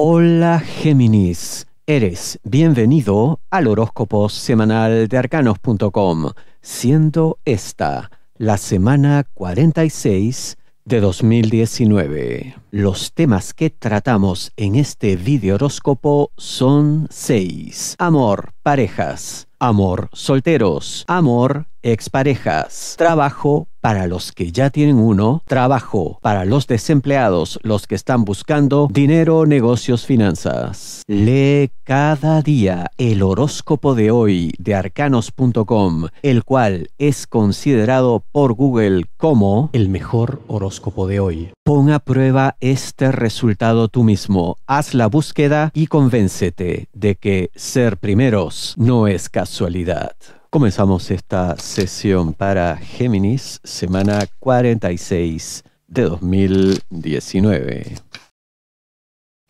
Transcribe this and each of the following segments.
Hola Géminis, eres bienvenido al horóscopo semanal de arcanos.com, siendo esta la semana 46 de 2019. Los temas que tratamos en este video horóscopo son 6. Amor, parejas, amor, solteros, amor, exparejas, trabajo para los que ya tienen uno, trabajo para los desempleados, los que están buscando dinero, negocios, finanzas. Lee cada día el horóscopo de hoy de arcanos.com, el cual es considerado por Google como el mejor horóscopo de hoy. Pon a prueba este resultado tú mismo, haz la búsqueda y convéncete de que ser primeros no es casualidad. Comenzamos esta sesión para Géminis, semana 46 de 2019.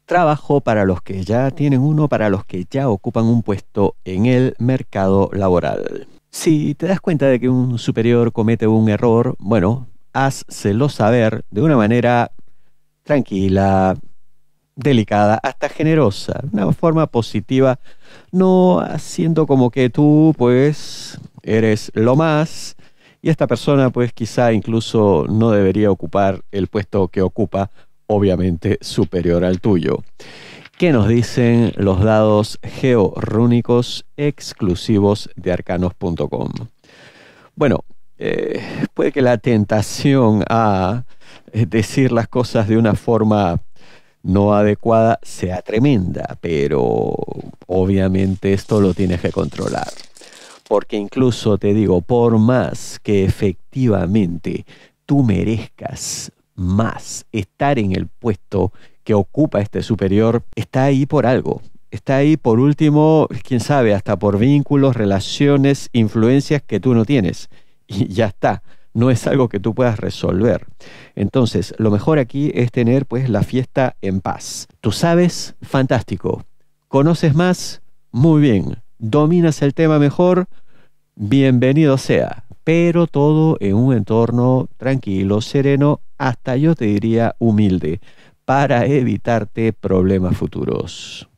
Trabajo para los que ya tienen uno, para los que ya ocupan un puesto en el mercado laboral. Si te das cuenta de que un superior comete un error, bueno, házselo saber de una manera tranquila, delicada, hasta generosa, una forma positiva, no haciendo como que tú pues eres lo más y esta persona pues quizá incluso no debería ocupar el puesto que ocupa, obviamente superior al tuyo. ¿Qué nos dicen los dados georrúnicos exclusivos de arcanos.com? Bueno, eh, puede que la tentación a decir las cosas de una forma no adecuada sea tremenda, pero obviamente esto lo tienes que controlar. Porque incluso te digo, por más que efectivamente tú merezcas más estar en el puesto que ocupa este superior, está ahí por algo. Está ahí por último, quién sabe, hasta por vínculos, relaciones, influencias que tú no tienes. Y ya está no es algo que tú puedas resolver. Entonces, lo mejor aquí es tener pues la fiesta en paz. Tú sabes, fantástico. ¿Conoces más? Muy bien. ¿Dominas el tema mejor? Bienvenido sea. Pero todo en un entorno tranquilo, sereno, hasta yo te diría humilde, para evitarte problemas futuros.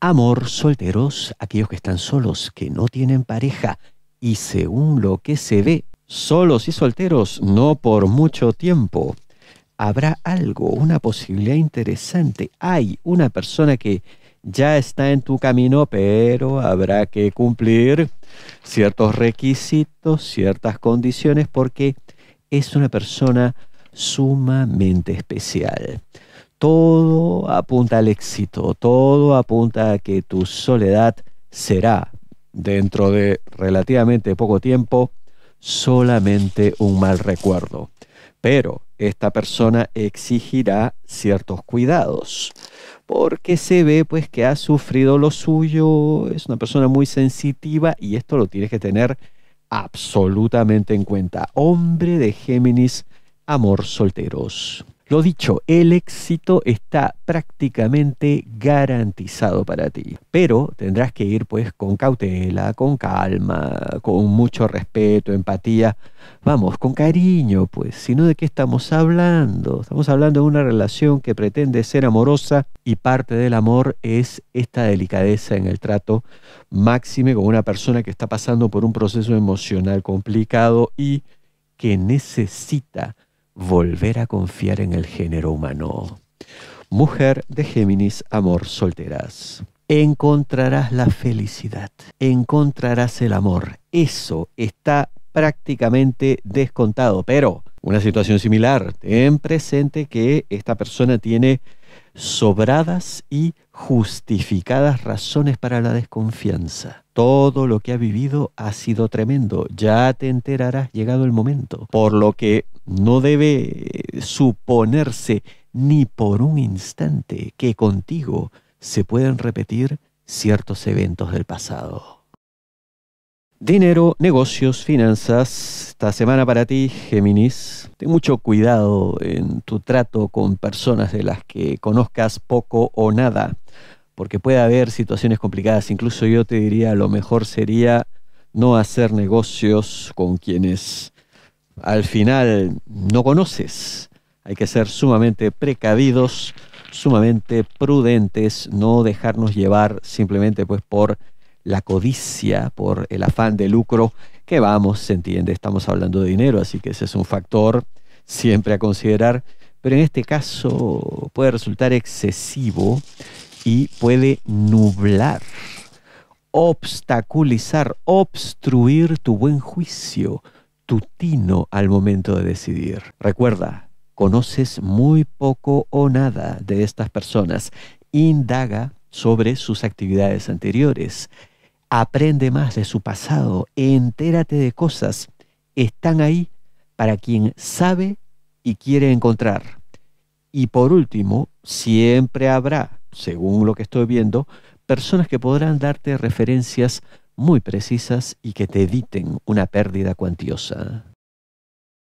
Amor, solteros, aquellos que están solos, que no tienen pareja, y según lo que se ve solos y solteros, no por mucho tiempo. Habrá algo, una posibilidad interesante. Hay una persona que ya está en tu camino, pero habrá que cumplir ciertos requisitos, ciertas condiciones, porque es una persona sumamente especial. Todo apunta al éxito, todo apunta a que tu soledad será, dentro de relativamente poco tiempo, solamente un mal recuerdo. Pero esta persona exigirá ciertos cuidados porque se ve pues que ha sufrido lo suyo, es una persona muy sensitiva y esto lo tienes que tener absolutamente en cuenta. Hombre de Géminis, amor solteros. Lo dicho, el éxito está prácticamente garantizado para ti, pero tendrás que ir pues con cautela, con calma, con mucho respeto, empatía, vamos, con cariño pues, Si no, de qué estamos hablando. Estamos hablando de una relación que pretende ser amorosa y parte del amor es esta delicadeza en el trato máxime con una persona que está pasando por un proceso emocional complicado y que necesita volver a confiar en el género humano. Mujer de Géminis, amor solteras. Encontrarás la felicidad, encontrarás el amor. Eso está prácticamente descontado, pero una situación similar. Ten presente que esta persona tiene sobradas y justificadas razones para la desconfianza. Todo lo que ha vivido ha sido tremendo. Ya te enterarás llegado el momento. Por lo que no debe eh, suponerse ni por un instante que contigo se pueden repetir ciertos eventos del pasado. Dinero, negocios, finanzas, esta semana para ti, Géminis. Ten mucho cuidado en tu trato con personas de las que conozcas poco o nada, porque puede haber situaciones complicadas. Incluso yo te diría, lo mejor sería no hacer negocios con quienes al final no conoces. Hay que ser sumamente precavidos, sumamente prudentes, no dejarnos llevar simplemente pues por la codicia, por el afán de lucro, que vamos, se entiende, estamos hablando de dinero, así que ese es un factor siempre a considerar, pero en este caso puede resultar excesivo y puede nublar, obstaculizar, obstruir tu buen juicio, Tutino tino al momento de decidir. Recuerda, conoces muy poco o nada de estas personas. Indaga sobre sus actividades anteriores. Aprende más de su pasado. Entérate de cosas. Están ahí para quien sabe y quiere encontrar. Y por último, siempre habrá, según lo que estoy viendo, personas que podrán darte referencias muy precisas y que te eviten una pérdida cuantiosa.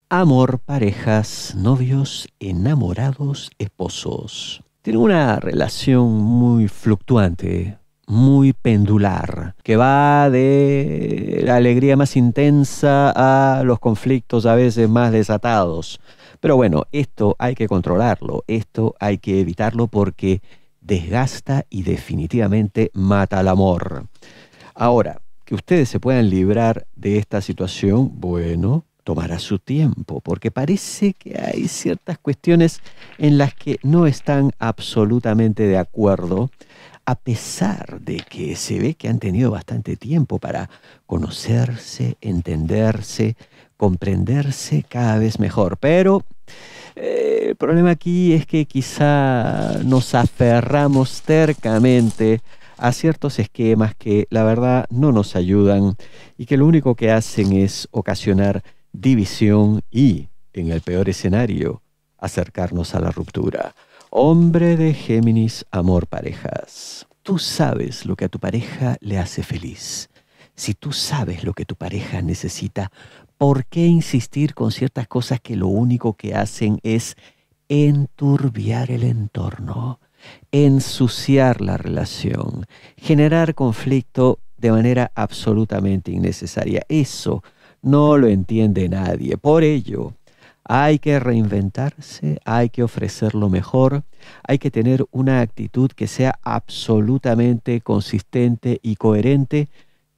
Amor, parejas, novios, enamorados, esposos. Tiene una relación muy fluctuante, muy pendular, que va de la alegría más intensa a los conflictos a veces más desatados. Pero bueno, esto hay que controlarlo, esto hay que evitarlo porque desgasta y definitivamente mata al amor. Ahora, que ustedes se puedan librar de esta situación, bueno, tomará su tiempo, porque parece que hay ciertas cuestiones en las que no están absolutamente de acuerdo, a pesar de que se ve que han tenido bastante tiempo para conocerse, entenderse, comprenderse cada vez mejor. Pero eh, el problema aquí es que quizá nos aferramos tercamente a ciertos esquemas que la verdad no nos ayudan y que lo único que hacen es ocasionar división y, en el peor escenario, acercarnos a la ruptura. Hombre de Géminis, amor parejas. Tú sabes lo que a tu pareja le hace feliz. Si tú sabes lo que tu pareja necesita, ¿por qué insistir con ciertas cosas que lo único que hacen es enturbiar el entorno? ensuciar la relación, generar conflicto de manera absolutamente innecesaria. Eso no lo entiende nadie. Por ello, hay que reinventarse, hay que ofrecer lo mejor, hay que tener una actitud que sea absolutamente consistente y coherente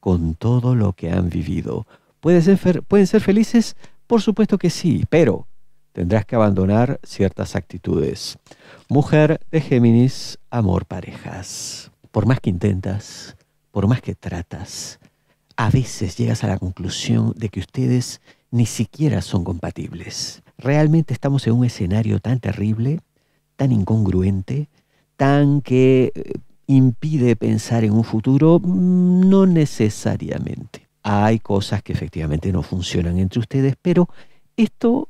con todo lo que han vivido. ¿Pueden ser, pueden ser felices? Por supuesto que sí, pero tendrás que abandonar ciertas actitudes. Mujer de Géminis, amor parejas. Por más que intentas, por más que tratas, a veces llegas a la conclusión de que ustedes ni siquiera son compatibles. Realmente estamos en un escenario tan terrible, tan incongruente, tan que eh, impide pensar en un futuro, mm, no necesariamente. Hay cosas que efectivamente no funcionan entre ustedes, pero esto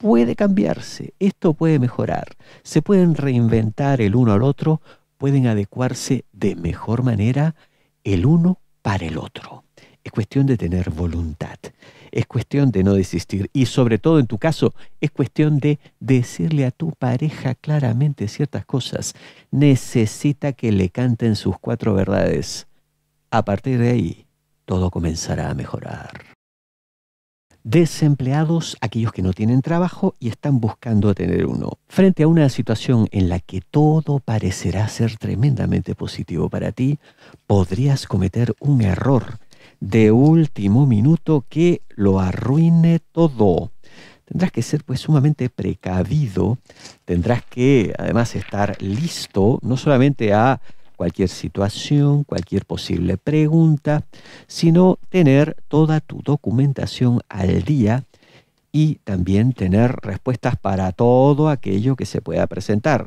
puede cambiarse, esto puede mejorar, se pueden reinventar el uno al otro, pueden adecuarse de mejor manera el uno para el otro. Es cuestión de tener voluntad, es cuestión de no desistir y sobre todo en tu caso es cuestión de decirle a tu pareja claramente ciertas cosas. Necesita que le canten sus cuatro verdades. A partir de ahí, todo comenzará a mejorar desempleados, aquellos que no tienen trabajo y están buscando tener uno. Frente a una situación en la que todo parecerá ser tremendamente positivo para ti, podrías cometer un error de último minuto que lo arruine todo. Tendrás que ser pues sumamente precavido, tendrás que además estar listo no solamente a cualquier situación, cualquier posible pregunta, sino tener toda tu documentación al día y también tener respuestas para todo aquello que se pueda presentar.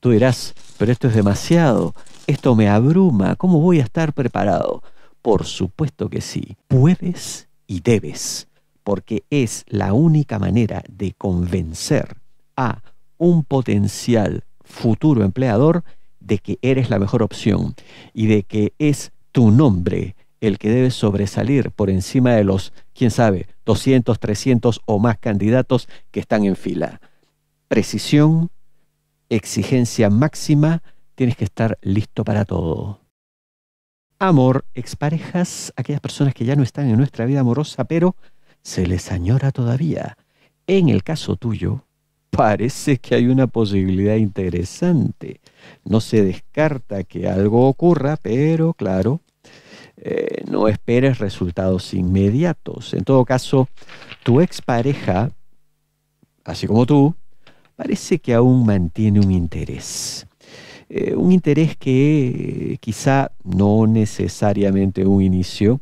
Tú dirás, pero esto es demasiado, esto me abruma, ¿cómo voy a estar preparado? Por supuesto que sí, puedes y debes, porque es la única manera de convencer a un potencial futuro empleador de que eres la mejor opción y de que es tu nombre el que debe sobresalir por encima de los, quién sabe, 200, 300 o más candidatos que están en fila. Precisión, exigencia máxima, tienes que estar listo para todo. Amor, exparejas, aquellas personas que ya no están en nuestra vida amorosa, pero se les añora todavía. En el caso tuyo, parece que hay una posibilidad interesante. No se descarta que algo ocurra, pero claro, eh, no esperes resultados inmediatos. En todo caso, tu expareja, así como tú, parece que aún mantiene un interés. Eh, un interés que eh, quizá no necesariamente un inicio,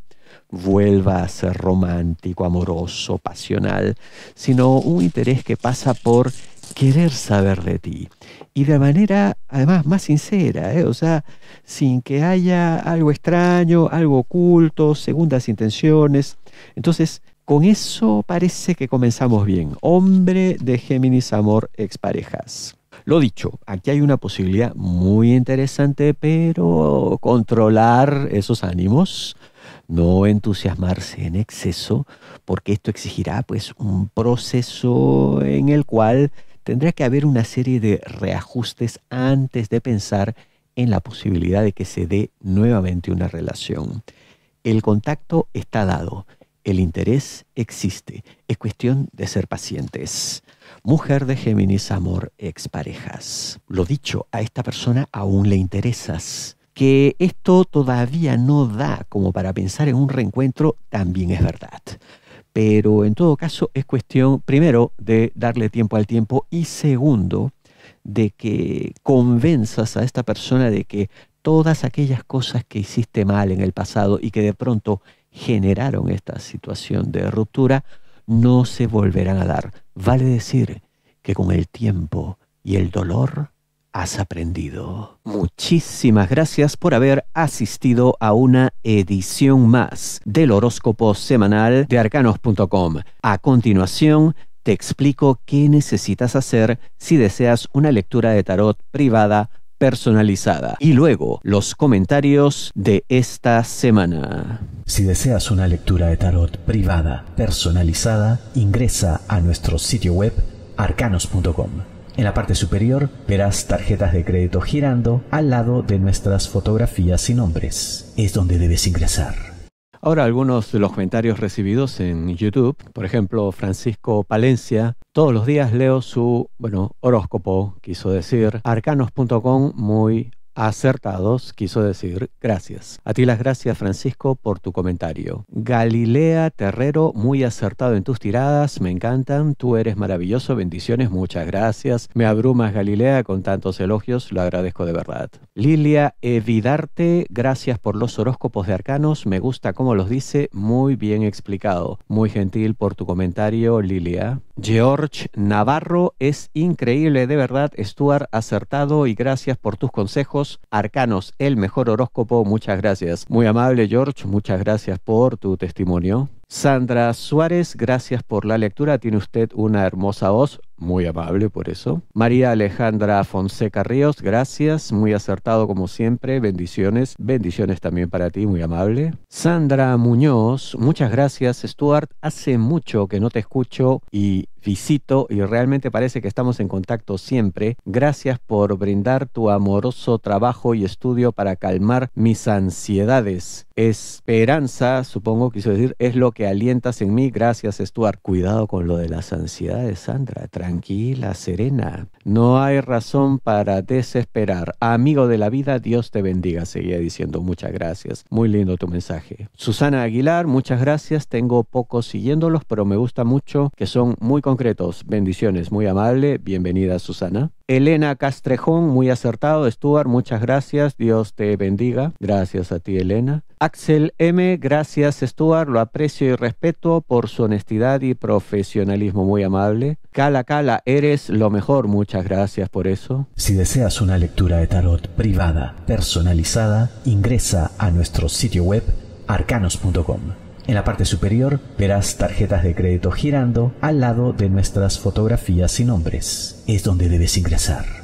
vuelva a ser romántico, amoroso, pasional, sino un interés que pasa por querer saber de ti. Y de manera, además, más sincera, ¿eh? o sea, sin que haya algo extraño, algo oculto, segundas intenciones. Entonces, con eso parece que comenzamos bien. Hombre de Géminis, amor, exparejas. Lo dicho, aquí hay una posibilidad muy interesante, pero controlar esos ánimos no entusiasmarse en exceso, porque esto exigirá pues un proceso en el cual tendrá que haber una serie de reajustes antes de pensar en la posibilidad de que se dé nuevamente una relación. El contacto está dado, el interés existe, es cuestión de ser pacientes. Mujer de Géminis, amor, exparejas. Lo dicho, a esta persona aún le interesas que esto todavía no da como para pensar en un reencuentro también es verdad. Pero en todo caso es cuestión, primero, de darle tiempo al tiempo y segundo, de que convenzas a esta persona de que todas aquellas cosas que hiciste mal en el pasado y que de pronto generaron esta situación de ruptura, no se volverán a dar. Vale decir que con el tiempo y el dolor has aprendido. Muchísimas gracias por haber asistido a una edición más del horóscopo semanal de arcanos.com. A continuación, te explico qué necesitas hacer si deseas una lectura de tarot privada personalizada y luego los comentarios de esta semana. Si deseas una lectura de tarot privada personalizada, ingresa a nuestro sitio web arcanos.com. En la parte superior verás tarjetas de crédito girando al lado de nuestras fotografías y nombres. Es donde debes ingresar. Ahora algunos de los comentarios recibidos en YouTube, por ejemplo Francisco Palencia, todos los días leo su, bueno, horóscopo, quiso decir, arcanos.com muy acertados, quiso decir gracias. A ti las gracias, Francisco, por tu comentario. Galilea Terrero, muy acertado en tus tiradas, me encantan, tú eres maravilloso, bendiciones, muchas gracias. Me abrumas, Galilea, con tantos elogios, lo agradezco de verdad. Lilia Evidarte, gracias por los horóscopos de arcanos, me gusta como los dice, muy bien explicado. Muy gentil por tu comentario, Lilia. George Navarro, es increíble, de verdad, Stuart, acertado y gracias por tus consejos arcanos, el mejor horóscopo. Muchas gracias. Muy amable George, muchas gracias por tu testimonio. Sandra Suárez, gracias por la lectura. Tiene usted una hermosa voz muy amable por eso. María Alejandra Fonseca Ríos, gracias, muy acertado como siempre, bendiciones, bendiciones también para ti, muy amable. Sandra Muñoz, muchas gracias, Stuart, hace mucho que no te escucho y visito y realmente parece que estamos en contacto siempre. Gracias por brindar tu amoroso trabajo y estudio para calmar mis ansiedades. Esperanza, supongo quiso decir, es lo que alientas en mí. Gracias, Stuart. Cuidado con lo de las ansiedades, Sandra tranquila, serena. No hay razón para desesperar. Amigo de la vida, Dios te bendiga. Seguía diciendo muchas gracias. Muy lindo tu mensaje. Susana Aguilar, muchas gracias. Tengo pocos siguiéndolos, pero me gusta mucho que son muy concretos. Bendiciones, muy amable. Bienvenida, Susana. Elena Castrejón, muy acertado. Stuart, muchas gracias. Dios te bendiga. Gracias a ti, Elena. Axel M, gracias Stuart, lo aprecio y respeto por su honestidad y profesionalismo muy amable. Cala Cala, eres lo mejor, muchas gracias por eso. Si deseas una lectura de tarot privada, personalizada, ingresa a nuestro sitio web arcanos.com. En la parte superior verás tarjetas de crédito girando al lado de nuestras fotografías y nombres. Es donde debes ingresar.